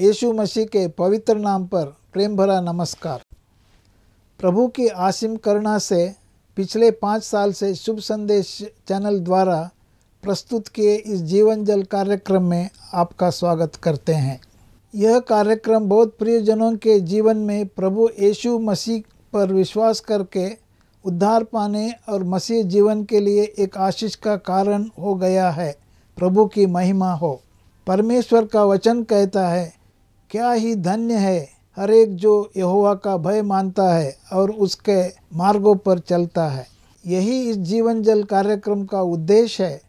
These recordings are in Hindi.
यीशु मसीह के पवित्र नाम पर प्रेम भरा नमस्कार प्रभु की आसिम करुणा से पिछले पाँच साल से शुभ संदेश चैनल द्वारा प्रस्तुत किए इस जीवन जल कार्यक्रम में आपका स्वागत करते हैं यह कार्यक्रम बहुत प्रियजनों के जीवन में प्रभु यीशु मसीह पर विश्वास करके उद्धार पाने और मसीह जीवन के लिए एक आशीष का कारण हो गया है प्रभु की महिमा हो परमेश्वर का वचन कहता है क्या ही धन्य है हर एक जो यहोवा का भय मानता है और उसके मार्गों पर चलता है यही इस जीवन जल कार्यक्रम का उद्देश्य है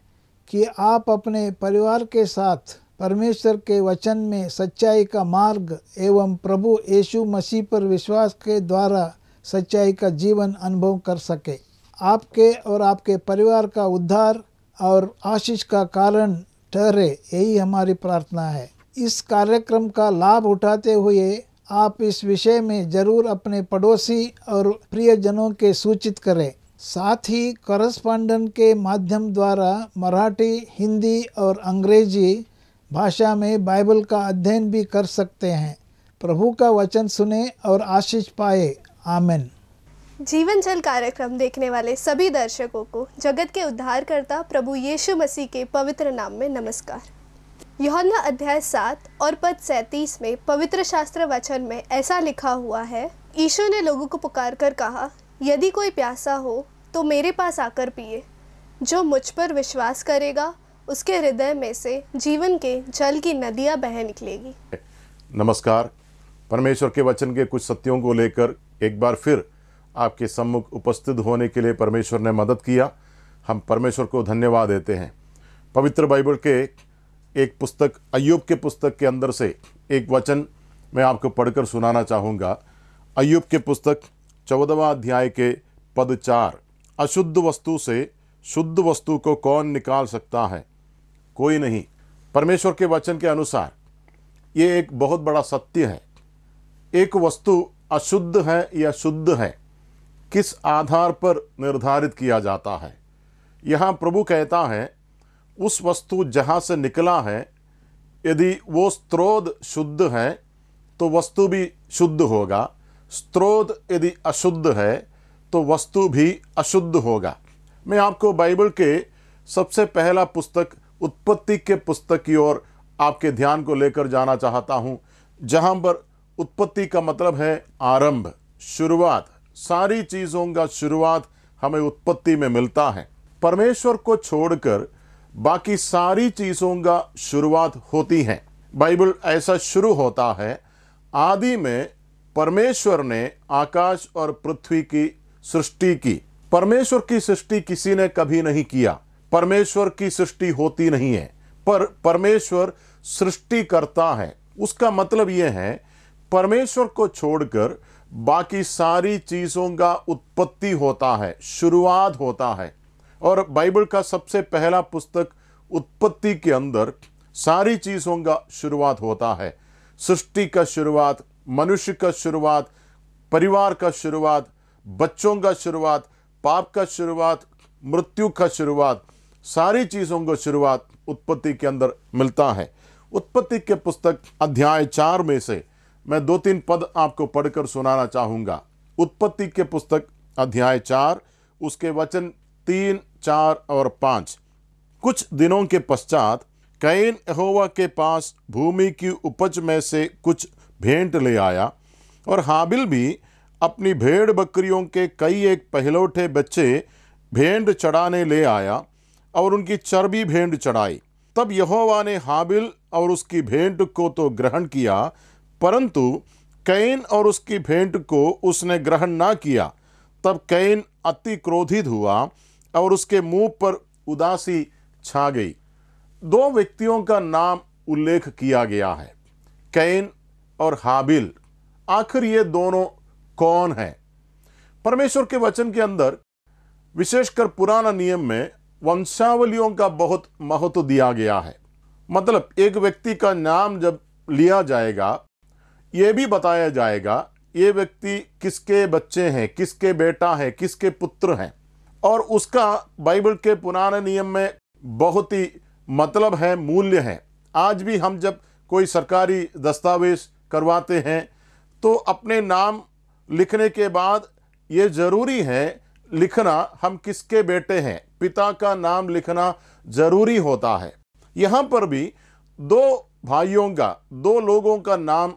कि आप अपने परिवार के साथ परमेश्वर के वचन में सच्चाई का मार्ग एवं प्रभु यीशु मसीह पर विश्वास के द्वारा सच्चाई का जीवन अनुभव कर सके आपके और आपके परिवार का उद्धार और आशीष का कारण ठहरे यही हमारी प्रार्थना है इस कार्यक्रम का लाभ उठाते हुए आप इस विषय में ज़रूर अपने पड़ोसी और प्रियजनों के सूचित करें साथ ही करस्पांडन के माध्यम द्वारा मराठी हिंदी और अंग्रेजी भाषा में बाइबल का अध्ययन भी कर सकते हैं प्रभु का वचन सुने और आशीष पाए आमेन जीवन जल कार्यक्रम देखने वाले सभी दर्शकों को जगत के उद्धारकर्ता प्रभु यीशु मसीह के पवित्र नाम में नमस्कार यौना अध्याय सात और पद सैतीस में पवित्र शास्त्र वचन में ऐसा लिखा हुआ है ईशो ने लोगों को पुकार कर कहा यदि कोई प्यासा हो तो मेरे पास आकर पिए जो मुझ पर विश्वास करेगा उसके हृदय में से जीवन के जल की नदियां बह निकलेगी नमस्कार परमेश्वर के वचन के कुछ सत्यों को लेकर एक बार फिर आपके सम्मुख उपस्थित होने के लिए परमेश्वर ने मदद किया हम परमेश्वर को धन्यवाद देते हैं पवित्र बाइबल के एक पुस्तक अयुब के पुस्तक के अंदर से एक वचन मैं आपको पढ़कर सुनाना चाहूँगा अयुब के पुस्तक चौदहवा अध्याय के पद चार अशुद्ध वस्तु से शुद्ध वस्तु को कौन निकाल सकता है कोई नहीं परमेश्वर के वचन के अनुसार ये एक बहुत बड़ा सत्य है एक वस्तु अशुद्ध है या शुद्ध है किस आधार पर निर्धारित किया जाता है यहाँ प्रभु कहता है उस वस्तु जहाँ से निकला है यदि वो स्त्रोत शुद्ध है तो वस्तु भी शुद्ध होगा स्त्रोत यदि अशुद्ध है तो वस्तु भी अशुद्ध होगा मैं आपको बाइबल के सबसे पहला पुस्तक उत्पत्ति के पुस्तक की ओर आपके ध्यान को लेकर जाना चाहता हूँ जहाँ पर उत्पत्ति का मतलब है आरंभ शुरुआत सारी चीज़ों का शुरुआत हमें उत्पत्ति में मिलता है परमेश्वर को छोड़कर बाकी सारी चीज़ों का शुरुआत होती है बाइबल ऐसा शुरू होता है आदि में परमेश्वर ने आकाश और पृथ्वी की सृष्टि की परमेश्वर की सृष्टि किसी ने कभी नहीं किया परमेश्वर की सृष्टि होती नहीं है पर परमेश्वर सृष्टि करता है उसका मतलब यह है परमेश्वर को छोड़कर बाकी सारी चीज़ों का उत्पत्ति होता है शुरुआत होता है और बाइबल का सबसे पहला पुस्तक उत्पत्ति के अंदर सारी चीज़ों का शुरुआत होता है सृष्टि का शुरुआत मनुष्य का शुरुआत परिवार का शुरुआत बच्चों का शुरुआत पाप का शुरुआत मृत्यु का शुरुआत सारी चीज़ों का शुरुआत उत्पत्ति के अंदर मिलता है उत्पत्ति के पुस्तक अध्याय चार में से मैं दो तीन पद आपको पढ़कर सुनाना चाहूँगा उत्पत्ति के पुस्तक अध्याय चार उसके वचन तीन चार और पाँच कुछ दिनों के पश्चात कैन एहोवा के पास भूमि की उपज में से कुछ भेंट ले आया और हाबिल भी अपनी भेड़ बकरियों के कई एक पहलौठे बच्चे भेंट चढ़ाने ले आया और उनकी चर्बी भेंट चढ़ाई तब यहोवा ने हाबिल और उसकी भेंट को तो ग्रहण किया परंतु कैन और उसकी भेंट को उसने ग्रहण ना किया तब कैन अति क्रोधित हुआ और उसके मुंह पर उदासी छा गई दो व्यक्तियों का नाम उल्लेख किया गया है कैन और हाबिल आखिर ये दोनों कौन हैं परमेश्वर के वचन के अंदर विशेषकर पुराना नियम में वंशावलियों का बहुत महत्व दिया गया है मतलब एक व्यक्ति का नाम जब लिया जाएगा ये भी बताया जाएगा ये व्यक्ति किसके बच्चे हैं किसके बेटा है किसके पुत्र हैं और उसका बाइबल के पुराने नियम में बहुत ही मतलब है मूल्य है आज भी हम जब कोई सरकारी दस्तावेज करवाते हैं तो अपने नाम लिखने के बाद ये ज़रूरी है लिखना हम किसके बेटे हैं पिता का नाम लिखना ज़रूरी होता है यहाँ पर भी दो भाइयों का दो लोगों का नाम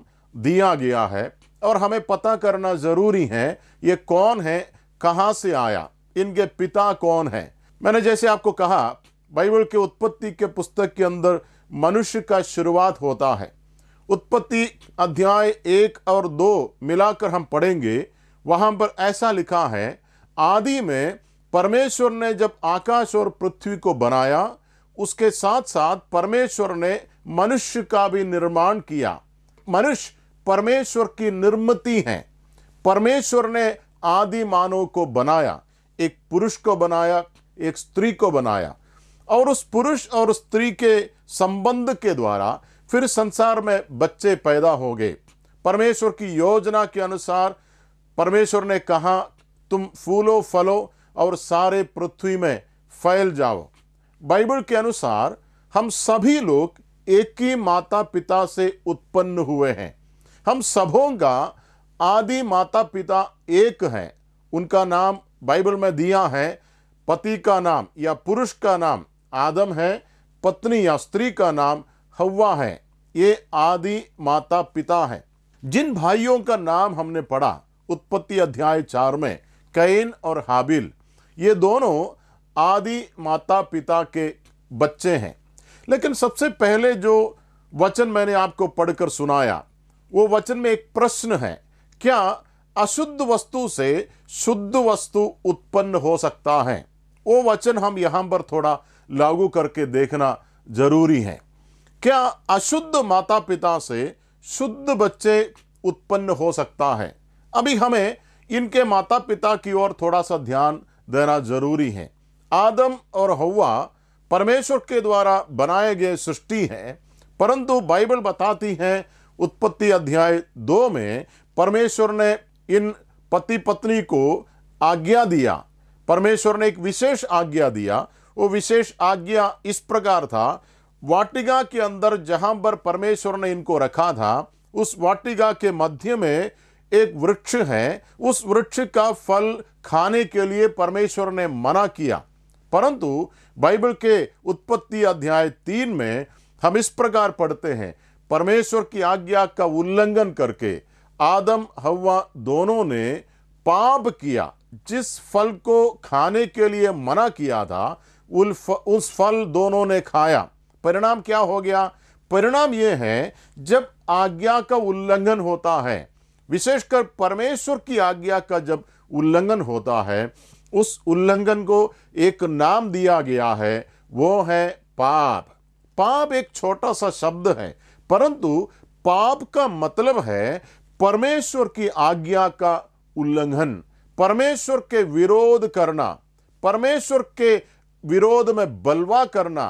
दिया गया है और हमें पता करना ज़रूरी है ये कौन है कहाँ से आया इनके पिता कौन हैं मैंने जैसे आपको कहा बाइबल के उत्पत्ति के पुस्तक के अंदर मनुष्य का शुरुआत होता है उत्पत्ति अध्याय एक और दो मिलाकर हम पढ़ेंगे वहां पर ऐसा लिखा है आदि में परमेश्वर ने जब आकाश और पृथ्वी को बनाया उसके साथ साथ परमेश्वर ने मनुष्य का भी निर्माण किया मनुष्य परमेश्वर की निर्मति है परमेश्वर ने आदि मानव को बनाया एक पुरुष को बनाया एक स्त्री को बनाया और उस पुरुष और स्त्री के संबंध के द्वारा फिर संसार में बच्चे पैदा हो गए परमेश्वर की योजना के अनुसार परमेश्वर ने कहा तुम फूलो फलो और सारे पृथ्वी में फैल जाओ बाइबल के अनुसार हम सभी लोग एक ही माता पिता से उत्पन्न हुए हैं हम सबों का आदि माता पिता एक हैं उनका नाम बाइबल में दिया है पति का नाम या पुरुष का नाम आदम है पत्नी या स्त्री का नाम हवा है ये आदि माता पिता है जिन भाइयों का नाम हमने पढ़ा उत्पत्ति अध्याय चार में कैन और हाबिल ये दोनों आदि माता पिता के बच्चे हैं लेकिन सबसे पहले जो वचन मैंने आपको पढ़कर सुनाया वो वचन में एक प्रश्न है क्या अशुद्ध वस्तु से शुद्ध वस्तु उत्पन्न हो सकता है वो वचन हम यहाँ पर थोड़ा लागू करके देखना जरूरी है क्या अशुद्ध माता पिता से शुद्ध बच्चे उत्पन्न हो सकता है अभी हमें इनके माता पिता की ओर थोड़ा सा ध्यान देना जरूरी है आदम और हवा परमेश्वर के द्वारा बनाए गए सृष्टि हैं परंतु बाइबल बताती है उत्पत्ति अध्याय दो में परमेश्वर ने इन पति पत्नी को आज्ञा दिया परमेश्वर ने एक विशेष आज्ञा दिया वो विशेष आज्ञा इस प्रकार था वाटिका के अंदर जहां पर परमेश्वर ने इनको रखा था उस वाटिका के मध्य में एक वृक्ष है उस वृक्ष का फल खाने के लिए परमेश्वर ने मना किया परंतु बाइबल के उत्पत्ति अध्याय तीन में हम इस प्रकार पढ़ते हैं परमेश्वर की आज्ञा का उल्लंघन करके आदम हवा दोनों ने पाप किया जिस फल को खाने के लिए मना किया था उस फल दोनों ने खाया परिणाम क्या हो गया परिणाम यह है जब आज्ञा का उल्लंघन होता है विशेषकर परमेश्वर की आज्ञा का जब उल्लंघन होता है उस उल्लंघन को एक नाम दिया गया है वो है पाप पाप एक छोटा सा शब्द है परंतु पाप का मतलब है परमेश्वर की आज्ञा का उल्लंघन परमेश्वर के विरोध करना परमेश्वर के विरोध में बलवा करना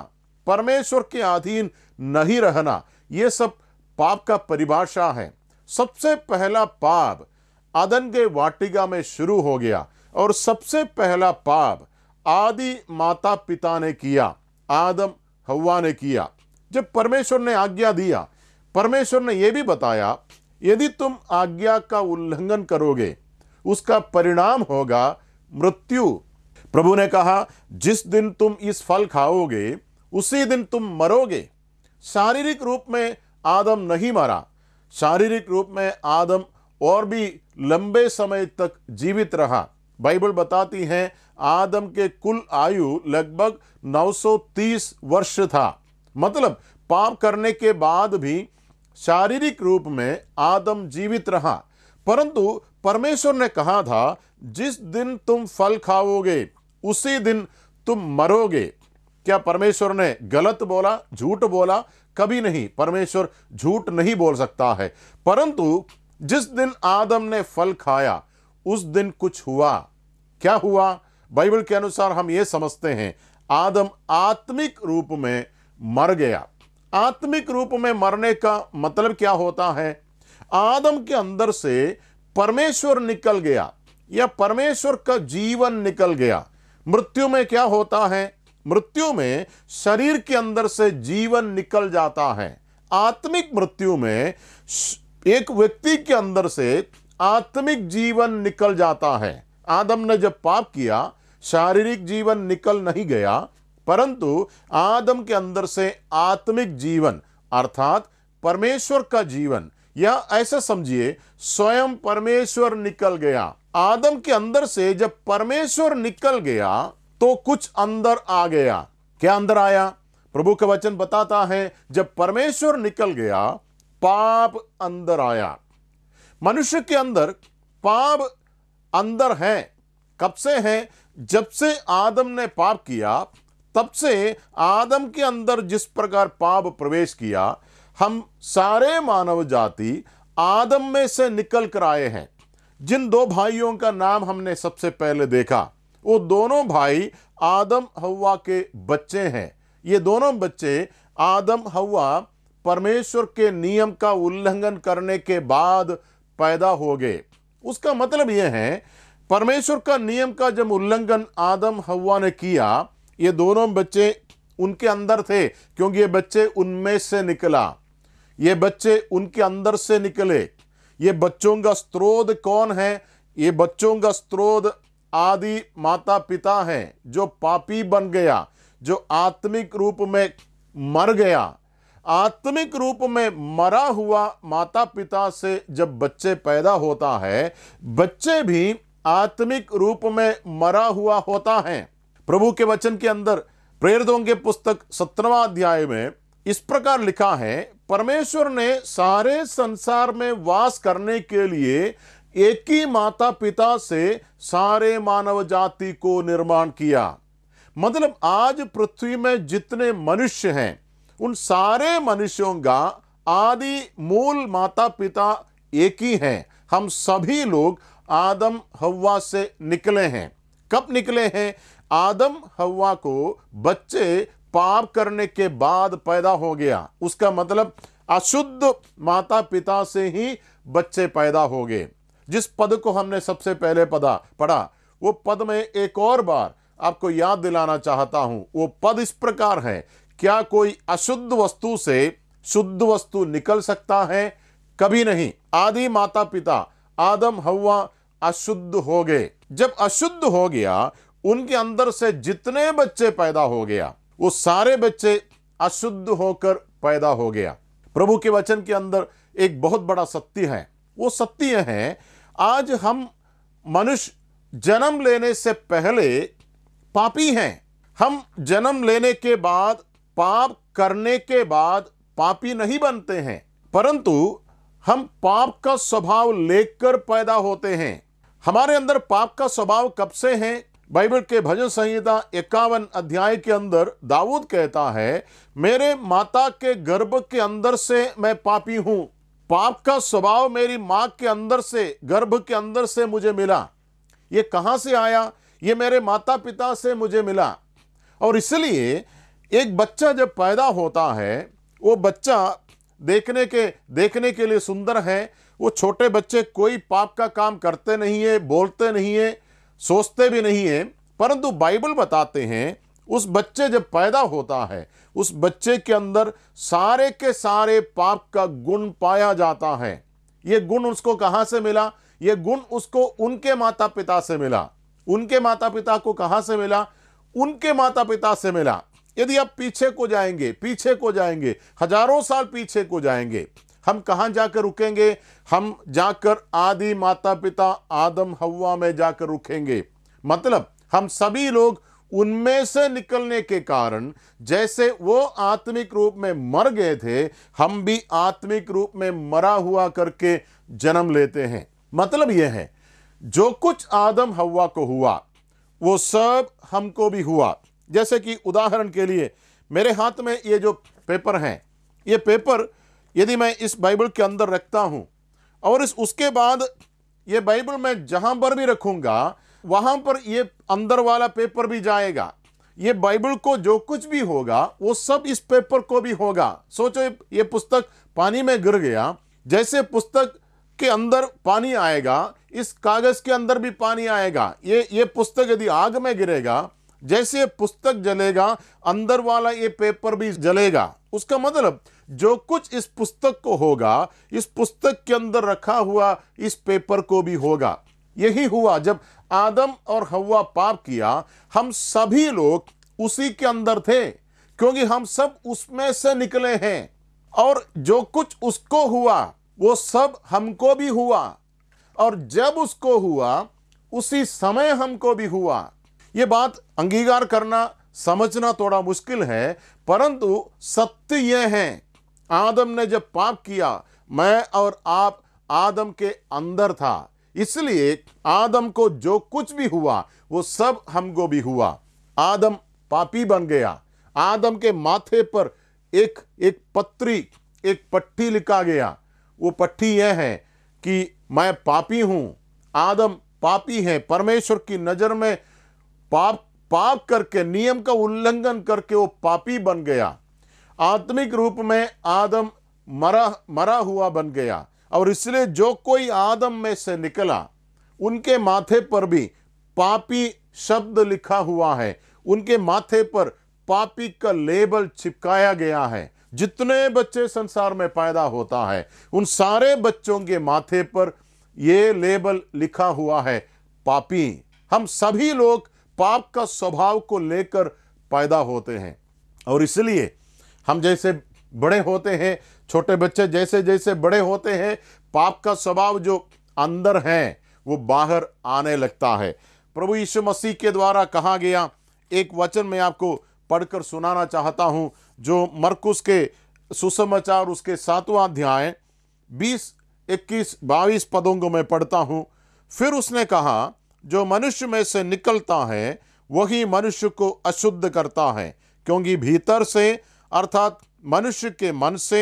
परमेश्वर के अधीन नहीं रहना ये सब पाप का परिभाषा है सबसे पहला पाप आदन के वाटिका में शुरू हो गया और सबसे पहला पाप आदि माता पिता ने किया आदम हवा ने किया जब परमेश्वर ने आज्ञा दिया परमेश्वर ने यह भी बताया यदि तुम आज्ञा का उल्लंघन करोगे उसका परिणाम होगा मृत्यु प्रभु ने कहा जिस दिन तुम इस फल खाओगे उसी दिन तुम मरोगे शारीरिक रूप में आदम नहीं मरा शारीरिक रूप में आदम और भी लंबे समय तक जीवित रहा बाइबल बताती है आदम के कुल आयु लगभग 930 वर्ष था मतलब पाप करने के बाद भी शारीरिक रूप में आदम जीवित रहा परंतु परमेश्वर ने कहा था जिस दिन तुम फल खाओगे उसी दिन तुम मरोगे क्या परमेश्वर ने गलत बोला झूठ बोला कभी नहीं परमेश्वर झूठ नहीं बोल सकता है परंतु जिस दिन आदम ने फल खाया उस दिन कुछ हुआ क्या हुआ बाइबल के अनुसार हम ये समझते हैं आदम आत्मिक रूप में मर गया आत्मिक रूप में मरने का मतलब क्या होता है आदम के अंदर से परमेश्वर निकल गया या परमेश्वर का जीवन निकल गया मृत्यु में क्या होता है मृत्यु में शरीर के अंदर से जीवन निकल जाता है आत्मिक मृत्यु में एक व्यक्ति के अंदर से आत्मिक जीवन निकल जाता है आदम ने जब पाप किया शारीरिक जीवन निकल नहीं गया परंतु आदम के अंदर से आत्मिक जीवन अर्थात परमेश्वर का जीवन यह ऐसा समझिए स्वयं परमेश्वर निकल गया आदम के अंदर से जब परमेश्वर निकल गया तो कुछ अंदर आ गया क्या अंदर आया प्रभु का वचन बताता है जब परमेश्वर निकल गया पाप अंदर आया मनुष्य के अंदर पाप अंदर है कब से है जब से आदम ने पाप किया तब से आदम के अंदर जिस प्रकार पाप प्रवेश किया हम सारे मानव जाति आदम में से निकल कर आए हैं जिन दो भाइयों का नाम हमने सबसे पहले देखा वो दोनों भाई आदम हवा के बच्चे हैं ये दोनों बच्चे आदम हवा परमेश्वर के नियम का उल्लंघन करने के बाद पैदा हो गए उसका मतलब यह है परमेश्वर का नियम का जब उल्लंघन आदम हवा ने किया ये दोनों बच्चे उनके अंदर थे क्योंकि ये बच्चे उनमें से निकला ये बच्चे उनके अंदर से निकले ये बच्चों का स्त्रोत कौन है ये बच्चों का स्त्रोत आदि माता पिता हैं जो पापी बन गया जो आत्मिक रूप में मर गया आत्मिक रूप में मरा हुआ माता पिता से जब बच्चे पैदा होता है बच्चे भी आत्मिक रूप में मरा हुआ होता है प्रभु के वचन के अंदर प्रेरितों के पुस्तक सत्रवा अध्याय में इस प्रकार लिखा है परमेश्वर ने सारे संसार में वास करने के लिए एक ही माता पिता से सारे मानव जाति को निर्माण किया मतलब आज पृथ्वी में जितने मनुष्य हैं उन सारे मनुष्यों का आदि मूल माता पिता एक ही हैं हम सभी लोग आदम हवा से निकले हैं कब निकले हैं आदम हवा को बच्चे पाप करने के बाद पैदा हो गया उसका मतलब अशुद्ध माता पिता से ही बच्चे पैदा हो गए जिस पद को हमने सबसे पहले पदा पढ़ा वो पद में एक और बार आपको याद दिलाना चाहता हूं वो पद इस प्रकार है क्या कोई अशुद्ध वस्तु से शुद्ध वस्तु निकल सकता है कभी नहीं आदि माता पिता आदम हवा अशुद्ध हो गए जब अशुद्ध हो गया उनके अंदर से जितने बच्चे पैदा हो गया वो सारे बच्चे अशुद्ध होकर पैदा हो गया प्रभु के वचन के अंदर एक बहुत बड़ा सत्य है वो सत्य है आज हम मनुष्य जन्म लेने से पहले पापी हैं हम जन्म लेने के बाद पाप करने के बाद पापी नहीं बनते हैं परंतु हम पाप का स्वभाव लेकर पैदा होते हैं हमारे अंदर पाप का स्वभाव कब से है बाइबल के भजन संहिता इक्यावन अध्याय के अंदर दाऊद कहता है मेरे माता के गर्भ के अंदर से मैं पापी हूं पाप का स्वभाव मेरी माँ के अंदर से गर्भ के अंदर से मुझे मिला ये कहाँ से आया ये मेरे माता पिता से मुझे मिला और इसलिए एक बच्चा जब पैदा होता है वो बच्चा देखने के देखने के लिए सुंदर है वो छोटे बच्चे कोई पाप का काम करते नहीं है बोलते नहीं है सोचते भी नहीं है परंतु बाइबल बताते हैं उस बच्चे जब पैदा होता है उस बच्चे के अंदर सारे के सारे पाप का गुण पाया जाता है यह गुण उसको कहां से मिला यह गुण उसको उनके माता पिता से मिला उनके माता पिता को कहां से मिला उनके माता पिता से मिला यदि आप पीछे को जाएंगे पीछे को जाएंगे हजारों साल पीछे को जाएंगे हम कहाँ जाकर रुकेंगे हम जाकर आदि माता पिता आदम हवा में जाकर रुकेंगे मतलब हम सभी लोग उनमें से निकलने के कारण जैसे वो आत्मिक रूप में मर गए थे हम भी आत्मिक रूप में मरा हुआ करके जन्म लेते हैं मतलब यह है जो कुछ आदम हवा को हुआ वो सब हमको भी हुआ जैसे कि उदाहरण के लिए मेरे हाथ में ये जो पेपर हैं ये पेपर यदि मैं इस बाइबल के अंदर रखता हूं और इस उसके बाद ये बाइबल मैं जहां पर भी रखूंगा वहां पर ये अंदर वाला पेपर भी जाएगा ये बाइबल को जो कुछ भी होगा वो सब इस पेपर को भी होगा सोचो ये पुस्तक पानी में गिर गया जैसे पुस्तक के अंदर पानी आएगा इस कागज़ के अंदर भी पानी आएगा ये ये पुस्तक यदि आग में गिरेगा जैसे पुस्तक जलेगा अंदर वाला ये पेपर भी जलेगा उसका मतलब जो कुछ इस पुस्तक को होगा इस पुस्तक के अंदर रखा हुआ इस पेपर को भी होगा यही हुआ जब आदम और हवा पाप किया हम सभी लोग उसी के अंदर थे क्योंकि हम सब उसमें से निकले हैं और जो कुछ उसको हुआ वो सब हमको भी हुआ और जब उसको हुआ उसी समय हमको भी हुआ ये बात अंगीकार करना समझना थोड़ा मुश्किल है परंतु सत्य यह है आदम ने जब पाप किया मैं और आप आदम के अंदर था इसलिए आदम को जो कुछ भी हुआ वो सब हमको भी हुआ आदम पापी बन गया आदम के माथे पर एक एक पत्री एक पट्टी लिखा गया वो पट्टी यह है कि मैं पापी हूं आदम पापी है परमेश्वर की नज़र में पाप पाप करके नियम का उल्लंघन करके वो पापी बन गया आत्मिक रूप में आदम मरा मरा हुआ बन गया और इसलिए जो कोई आदम में से निकला उनके माथे पर भी पापी शब्द लिखा हुआ है उनके माथे पर पापी का लेबल चिपकाया गया है जितने बच्चे संसार में पैदा होता है उन सारे बच्चों के माथे पर ये लेबल लिखा हुआ है पापी हम सभी लोग पाप का स्वभाव को लेकर पैदा होते हैं और इसलिए हम जैसे बड़े होते हैं छोटे बच्चे जैसे जैसे बड़े होते हैं पाप का स्वभाव जो अंदर है वो बाहर आने लगता है प्रभु यीशु मसीह के द्वारा कहा गया एक वचन मैं आपको पढ़कर सुनाना चाहता हूं जो मरकुस के सुसमाचार उसके सातवां अध्याय बीस इक्कीस बाईस पदों को मैं पढ़ता हूं फिर उसने कहा जो मनुष्य में से निकलता है वही मनुष्य को अशुद्ध करता है क्योंकि भीतर से अर्थात मनुष्य के मन से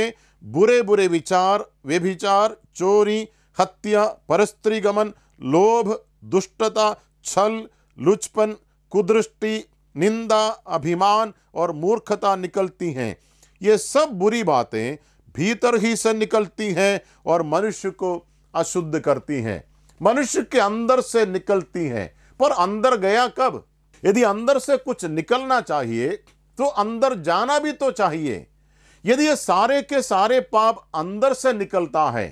बुरे बुरे विचार वे विचार चोरी हत्या परस्त्री गमन लोभ दुष्टता छल लुचपन कुदृष्टि निंदा अभिमान और मूर्खता निकलती हैं ये सब बुरी बातें भीतर ही से निकलती हैं और मनुष्य को अशुद्ध करती हैं मनुष्य के अंदर से निकलती हैं पर अंदर गया कब यदि अंदर से कुछ निकलना चाहिए तो अंदर जाना भी तो चाहिए यदि ये सारे के सारे पाप अंदर से निकलता है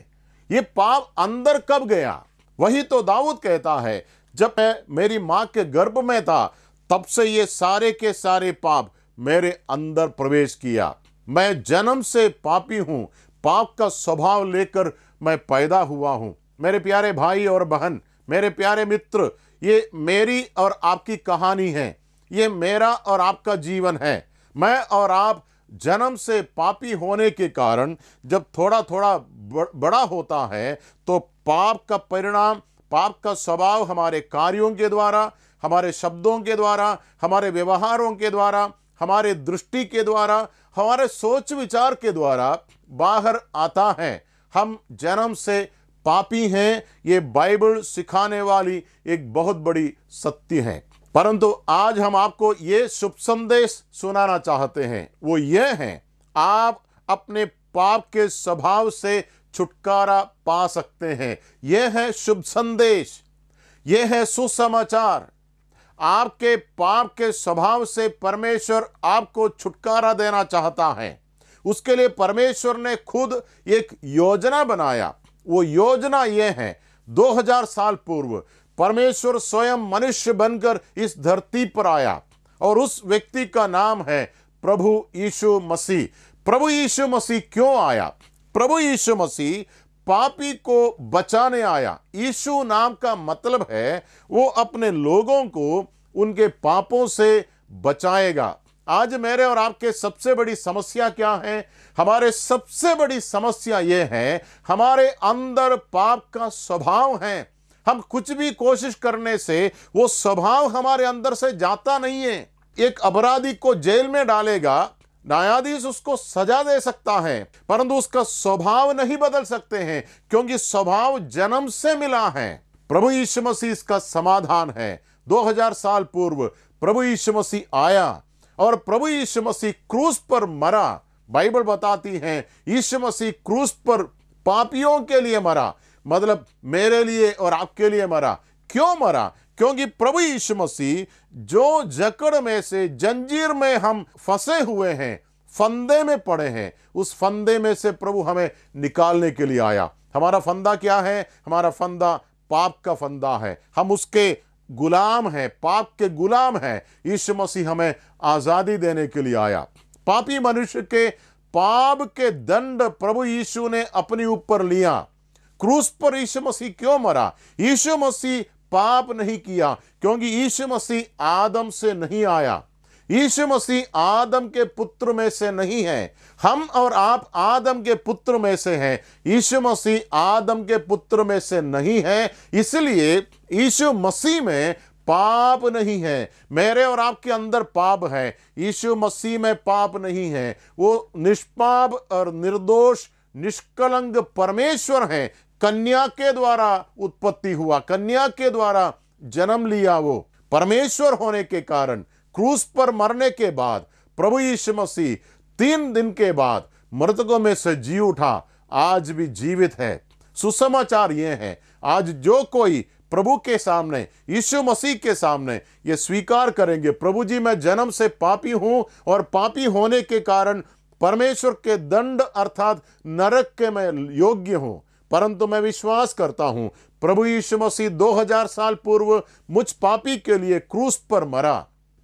ये पाप अंदर कब गया वही तो दाऊद कहता है जब मैं मेरी माँ के गर्भ में था तब से ये सारे के सारे पाप मेरे अंदर प्रवेश किया मैं जन्म से पापी हूं पाप का स्वभाव लेकर मैं पैदा हुआ हूं मेरे प्यारे भाई और बहन मेरे प्यारे मित्र ये मेरी और आपकी कहानी है ये मेरा और आपका जीवन है मैं और आप जन्म से पापी होने के कारण जब थोड़ा थोड़ा बड़ा होता है तो पाप का परिणाम पाप का स्वभाव हमारे कार्यों के द्वारा हमारे शब्दों के द्वारा हमारे व्यवहारों के द्वारा हमारे दृष्टि के द्वारा हमारे सोच विचार के द्वारा बाहर आता है हम जन्म से पापी हैं ये बाइबल सिखाने वाली एक बहुत बड़ी सत्य है परंतु आज हम आपको ये शुभ संदेश सुनाना चाहते हैं वो ये हैं आप अपने पाप के स्वभाव से छुटकारा पा सकते हैं यह है शुभ संदेश यह है सुसमाचार आपके पाप के स्वभाव से परमेश्वर आपको छुटकारा देना चाहता है उसके लिए परमेश्वर ने खुद एक योजना बनाया वो योजना यह है 2000 साल पूर्व परमेश्वर स्वयं मनुष्य बनकर इस धरती पर आया और उस व्यक्ति का नाम है प्रभु यीशु मसीह प्रभु यीशु मसीह क्यों आया प्रभु यीशु मसीह पापी को बचाने आया यीशु नाम का मतलब है वो अपने लोगों को उनके पापों से बचाएगा आज मेरे और आपके सबसे बड़ी समस्या क्या है हमारे सबसे बड़ी समस्या ये है हमारे अंदर पाप का स्वभाव है हम कुछ भी कोशिश करने से वो स्वभाव हमारे अंदर से जाता नहीं है एक अपराधी को जेल में डालेगा न्यायाधीश उसको सजा दे सकता है परंतु उसका स्वभाव नहीं बदल सकते हैं क्योंकि स्वभाव जन्म से मिला है प्रभु यीशु मसीह इसका समाधान है 2000 साल पूर्व प्रभु यीशु मसीह आया और प्रभु यीशु मसीह क्रूस पर मरा बाइबल बताती है यीशु मसीह क्रूस पर पापियों के लिए मरा मतलब मेरे लिए और आपके लिए मरा क्यों मरा क्योंकि प्रभु यीशु मसीह जो जकड़ में से जंजीर में हम फंसे हुए हैं फंदे में पड़े हैं उस फंदे में से प्रभु हमें निकालने के लिए आया हमारा फंदा क्या है हमारा फंदा पाप का फंदा है हम उसके गुलाम हैं पाप के गुलाम हैं यीशु मसीह हमें आज़ादी देने के लिए आया पापी मनुष्य के पाप के दंड प्रभु यीशु ने अपने ऊपर लिया क्रूस पर ईशु मसीह क्यों मरा ईशु मसीह पाप नहीं किया क्योंकि ईशु मसीह आदम से नहीं आया ईशु मसीह आदम के पुत्र में से नहीं है हम और आप आदम के पुत्र में से हैं ईशु मसीह आदम के पुत्र में से नहीं है इसलिए ईशु मसीह में पाप नहीं है मेरे और आपके अंदर पाप है ईशु मसीह में पाप नहीं है वो निष्पाप और निर्दोष निष्कलंग परमेश्वर हैं कन्या के द्वारा उत्पत्ति हुआ कन्या के द्वारा जन्म लिया वो परमेश्वर होने के कारण क्रूस पर मरने के बाद प्रभु यीशु मसीह तीन दिन के बाद मृतकों में से जी उठा आज भी जीवित है सुसमाचार ये है आज जो कोई प्रभु के सामने यीशु मसीह के सामने ये स्वीकार करेंगे प्रभु जी मैं जन्म से पापी हूं और पापी होने के कारण परमेश्वर के दंड अर्थात नरक के मैं योग्य हूं परंतु मैं विश्वास करता हूं प्रभु यीशु मसीह 2000 साल पूर्व मुझ पापी के लिए क्रूस पर मरा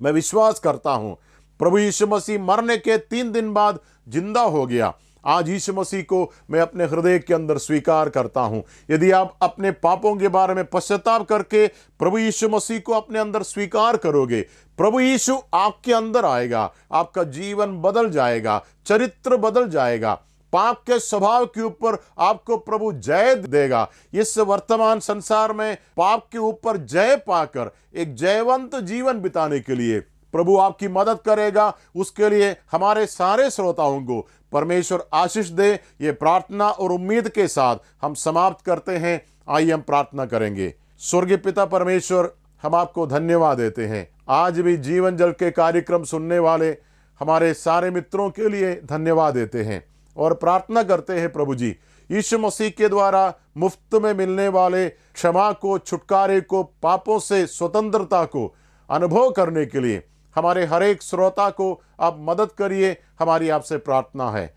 मैं विश्वास करता हूं प्रभु यीशु मसीह मरने के तीन दिन बाद जिंदा हो गया आज यीशु मसीह को मैं अपने हृदय के अंदर स्वीकार करता हूं यदि आप अपने पापों के बारे में पश्चाताप करके प्रभु यीशु मसीह को अपने अंदर स्वीकार करोगे प्रभु यीशु आपके अंदर आएगा आपका जीवन बदल जाएगा चरित्र बदल जाएगा पाप के स्वभाव के ऊपर आपको प्रभु जय देगा इस वर्तमान संसार में पाप के ऊपर जय पाकर एक जयवंत जीवन बिताने के लिए प्रभु आपकी मदद करेगा उसके लिए हमारे सारे श्रोताओं को परमेश्वर आशीष दे ये प्रार्थना और उम्मीद के साथ हम समाप्त करते हैं आइए हम प्रार्थना करेंगे स्वर्गीय पिता परमेश्वर हम आपको धन्यवाद देते हैं आज भी जीवन जल के कार्यक्रम सुनने वाले हमारे सारे मित्रों के लिए धन्यवाद देते हैं और प्रार्थना करते हैं प्रभु जी यीशु मसीह के द्वारा मुफ्त में मिलने वाले क्षमा को छुटकारे को पापों से स्वतंत्रता को अनुभव करने के लिए हमारे हर एक श्रोता को आप मदद करिए हमारी आपसे प्रार्थना है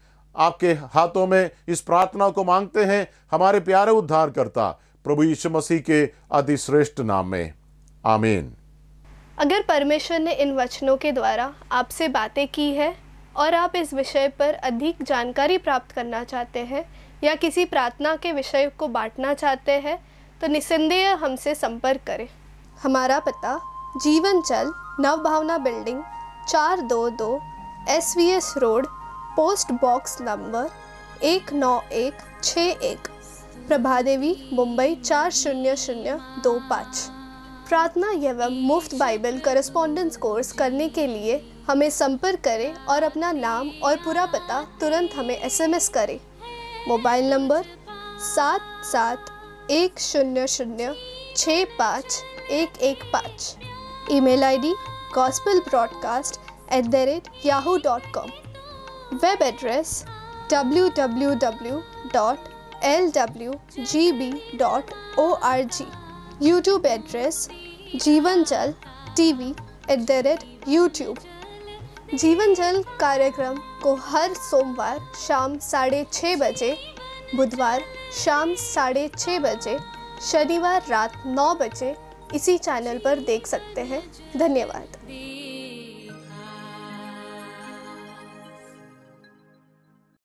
आपके हाथों में इस प्रार्थना को मांगते हैं हमारे प्यारे करता प्रभु यीशु मसीह के अति श्रेष्ठ नाम में आमीन अगर परमेश्वर ने इन वचनों के द्वारा आपसे बातें की है और आप इस विषय पर अधिक जानकारी प्राप्त करना चाहते हैं या किसी प्रार्थना के विषय को बांटना चाहते हैं तो निसंदेह हमसे संपर्क करें हमारा पता जीवन चल नव भावना बिल्डिंग चार दो दो S V S road post box number एक नौ एक छः एक प्रभा देवी मुंबई चार शून्य शून्य दो पाँच प्रार्थना एवं मुफ्त बाइबल करस्पॉन्डेंस कोर्स करने के लिए हमें संपर्क करें और अपना नाम और पूरा पता तुरंत हमें एसएमएस करें मोबाइल नंबर सात सात एक शून्य शून्य छः पाँच एक एक पाँच E mail I D gospel broadcast at the rate Yahoo dot com web address W W W dot L W G B dot O R G YouTube address Jeevan Jal T V at the rate YouTube Jeevan Jal कार्यक्रम को हर सोमवार शाम साढ़े छः बजे बुधवार शाम साढ़े छः बजे शनिवार रात नौ बजे इसी चैनल पर देख सकते हैं धन्यवाद